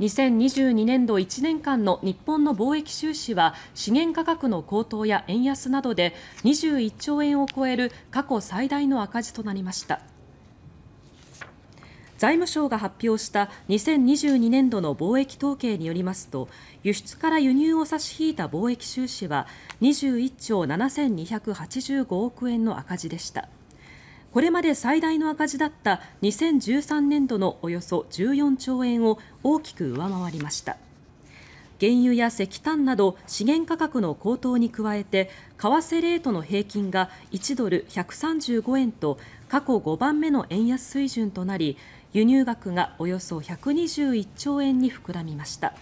2022年度1年間の日本の貿易収支は資源価格の高騰や円安などで21兆円を超える過去最大の赤字となりました。財務省が発表した2022年度の貿易統計によりますと輸出から輸入を差し引いた貿易収支は21兆7285億円の赤字でした。これまで最大の赤字だった2013年度のおよそ14兆円を大きく上回りました。原油や石炭など資源価格の高騰に加えて為替レートの平均が1ドル =135 円と過去5番目の円安水準となり輸入額がおよそ121兆円に膨らみました。